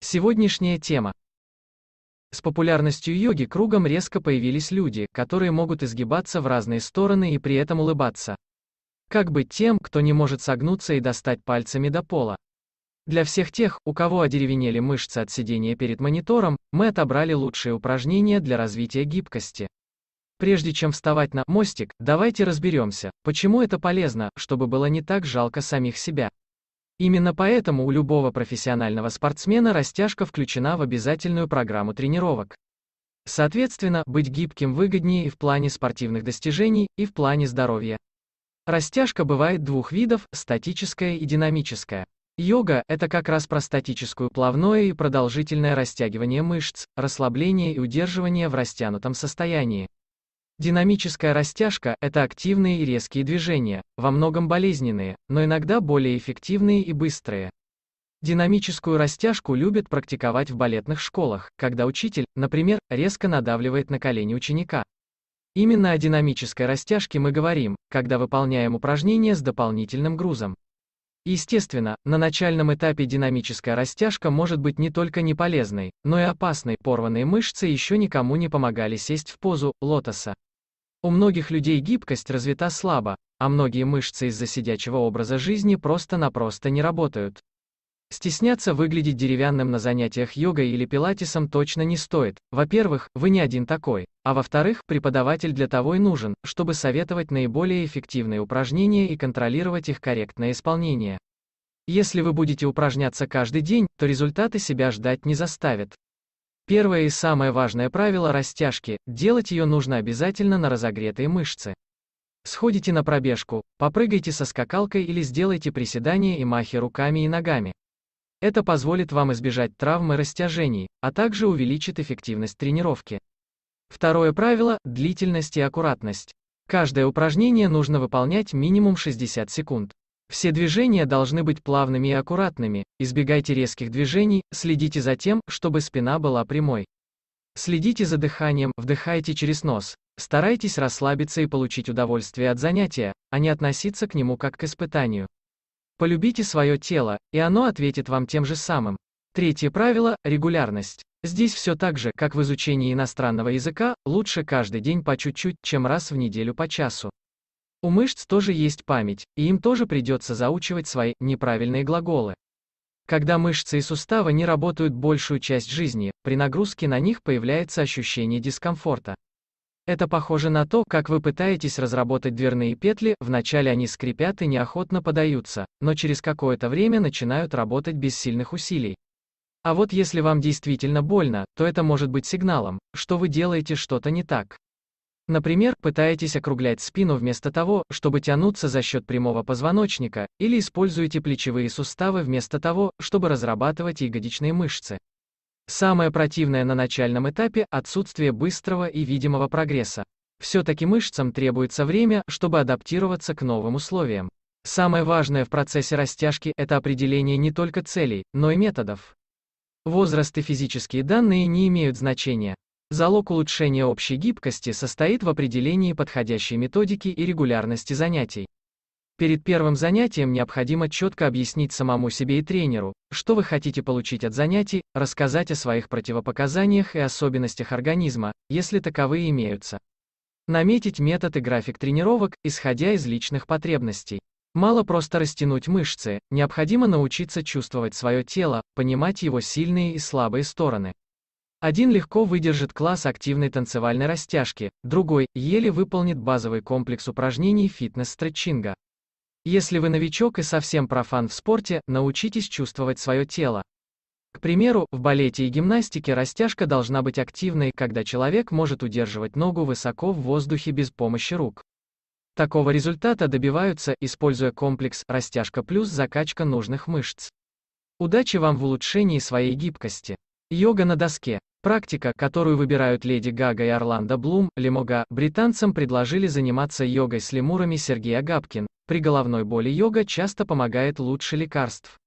Сегодняшняя тема. С популярностью йоги кругом резко появились люди, которые могут изгибаться в разные стороны и при этом улыбаться. Как быть тем, кто не может согнуться и достать пальцами до пола? Для всех тех, у кого одеревенели мышцы от сидения перед монитором, мы отобрали лучшие упражнения для развития гибкости. Прежде чем вставать на мостик, давайте разберемся, почему это полезно, чтобы было не так жалко самих себя. Именно поэтому у любого профессионального спортсмена растяжка включена в обязательную программу тренировок. Соответственно, быть гибким выгоднее и в плане спортивных достижений, и в плане здоровья. Растяжка бывает двух видов – статическая и динамическая. Йога – это как раз про статическую плавное и продолжительное растягивание мышц, расслабление и удерживание в растянутом состоянии. Динамическая растяжка – это активные и резкие движения, во многом болезненные, но иногда более эффективные и быстрые. Динамическую растяжку любят практиковать в балетных школах, когда учитель, например, резко надавливает на колени ученика. Именно о динамической растяжке мы говорим, когда выполняем упражнение с дополнительным грузом. Естественно, на начальном этапе динамическая растяжка может быть не только неполезной, но и опасной, порванные мышцы еще никому не помогали сесть в позу лотоса. У многих людей гибкость развита слабо, а многие мышцы из-за сидячего образа жизни просто-напросто не работают. Стесняться выглядеть деревянным на занятиях йогой или пилатесом точно не стоит. Во-первых, вы не один такой. А во-вторых, преподаватель для того и нужен, чтобы советовать наиболее эффективные упражнения и контролировать их корректное исполнение. Если вы будете упражняться каждый день, то результаты себя ждать не заставят. Первое и самое важное правило растяжки – делать ее нужно обязательно на разогретые мышцы. Сходите на пробежку, попрыгайте со скакалкой или сделайте приседания и махи руками и ногами. Это позволит вам избежать травмы растяжений, а также увеличит эффективность тренировки. Второе правило – длительность и аккуратность. Каждое упражнение нужно выполнять минимум 60 секунд. Все движения должны быть плавными и аккуратными, избегайте резких движений, следите за тем, чтобы спина была прямой. Следите за дыханием, вдыхайте через нос. Старайтесь расслабиться и получить удовольствие от занятия, а не относиться к нему как к испытанию. Полюбите свое тело, и оно ответит вам тем же самым. Третье правило – регулярность. Здесь все так же, как в изучении иностранного языка, лучше каждый день по чуть-чуть, чем раз в неделю по часу. У мышц тоже есть память, и им тоже придется заучивать свои неправильные глаголы. Когда мышцы и суставы не работают большую часть жизни, при нагрузке на них появляется ощущение дискомфорта. Это похоже на то, как вы пытаетесь разработать дверные петли, вначале они скрипят и неохотно подаются, но через какое-то время начинают работать без сильных усилий. А вот если вам действительно больно, то это может быть сигналом, что вы делаете что-то не так. Например, пытаетесь округлять спину вместо того, чтобы тянуться за счет прямого позвоночника, или используете плечевые суставы вместо того, чтобы разрабатывать ягодичные мышцы. Самое противное на начальном этапе – отсутствие быстрого и видимого прогресса. Все-таки мышцам требуется время, чтобы адаптироваться к новым условиям. Самое важное в процессе растяжки – это определение не только целей, но и методов. Возраст и физические данные не имеют значения. Залог улучшения общей гибкости состоит в определении подходящей методики и регулярности занятий. Перед первым занятием необходимо четко объяснить самому себе и тренеру, что вы хотите получить от занятий, рассказать о своих противопоказаниях и особенностях организма, если таковые имеются. Наметить метод и график тренировок, исходя из личных потребностей. Мало просто растянуть мышцы, необходимо научиться чувствовать свое тело, понимать его сильные и слабые стороны. Один легко выдержит класс активной танцевальной растяжки, другой еле выполнит базовый комплекс упражнений фитнес-стретчинга. Если вы новичок и совсем профан в спорте, научитесь чувствовать свое тело. К примеру, в балете и гимнастике растяжка должна быть активной, когда человек может удерживать ногу высоко в воздухе без помощи рук. Такого результата добиваются, используя комплекс «растяжка плюс закачка нужных мышц». Удачи вам в улучшении своей гибкости! Йога на доске. Практика, которую выбирают Леди Гага и Орландо Блум, лемога, британцам предложили заниматься йогой с лемурами Сергей Агапкин. При головной боли йога часто помогает лучше лекарств.